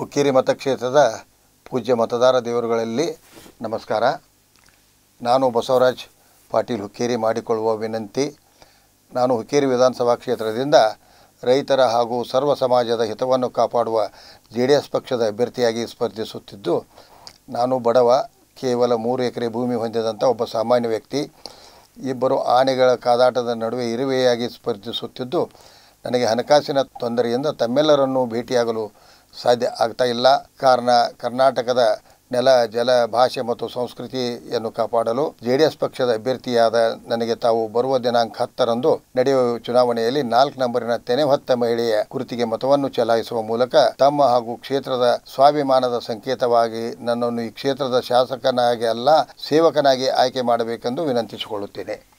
ಹುಕ್ಕೇರಿ ಮತಕ್ಷೇತ್ರದ ಪೂಜ್ಯ ಮತದಾರ ದೇವರುಗಳಲ್ಲಿ ನಮಸ್ಕಾರ ನಾನು ಬಸವರಾಜ್ ಪಾಟೀಲ್ ಹುಕ್ಕೇರಿ ಮಾಡಿಕೊಳ್ಳುವ ವಿನಂತಿ ನಾನು ಹುಕ್ಕೇರಿ ವಿಧಾನಸಭಾ ಕ್ಷೇತ್ರದಿಂದ ರೈತರ ಹಾಗೂ ಸರ್ವ ಸಮಾಜದ ಹಿತವನ್ನು ಕಾಪಾಡುವ ಜೆ ಡಿ ಎಸ್ ಪಕ್ಷದ ಅಭ್ಯರ್ಥಿಯಾಗಿ ಸ್ಪರ್ಧಿಸುತ್ತಿದ್ದು ನಾನು ಬಡವ ಕೇವಲ ಮೂರು ಎಕರೆ ಭೂಮಿ ಹೊಂದಿದಂಥ ಒಬ್ಬ ಸಾಮಾನ್ಯ ವ್ಯಕ್ತಿ ಇಬ್ಬರು ಆನೆಗಳ ಕಾದಾಟದ ನಡುವೆ ಇರುವೆಯಾಗಿ ಸ್ಪರ್ಧಿಸುತ್ತಿದ್ದು ನನಗೆ ಹಣಕಾಸಿನ ತೊಂದರೆಯಿಂದ ತಮ್ಮೆಲ್ಲರನ್ನೂ ಭೇಟಿಯಾಗಲು ಸಾಧ್ಯ ಆಗ್ತಾ ಇಲ್ಲ ಕಾರಣ ಕರ್ನಾಟಕದ ನೆಲ ಜಲ ಭಾಷೆ ಮತ್ತು ಸಂಸ್ಕೃತಿಯನ್ನು ಕಾಪಾಡಲು ಜೆಡಿಎಸ್ ಪಕ್ಷದ ಅಭ್ಯರ್ಥಿಯಾದ ನನಗೆ ತಾವು ಬರುವ ದಿನಾಂಕ ಹತ್ತರಂದು ನಡೆಯುವ ಚುನಾವಣೆಯಲ್ಲಿ ನಾಲ್ಕು ನಂಬರಿನ ತೆನೆ ಹೊತ್ತ ಮಹಿಳೆಯ ಕುರಿತಿಗೆ ಮತವನ್ನು ಚಲಾಯಿಸುವ ಮೂಲಕ ತಮ್ಮ ಹಾಗೂ ಕ್ಷೇತ್ರದ ಸ್ವಾಭಿಮಾನದ ಸಂಕೇತವಾಗಿ ನನ್ನನ್ನು ಈ ಕ್ಷೇತ್ರದ ಶಾಸಕನಾಗಿ ಅಲ್ಲ ಸೇವಕನಾಗಿ ಆಯ್ಕೆ ಮಾಡಬೇಕೆಂದು ವಿನಂತಿಸಿಕೊಳ್ಳುತ್ತೇನೆ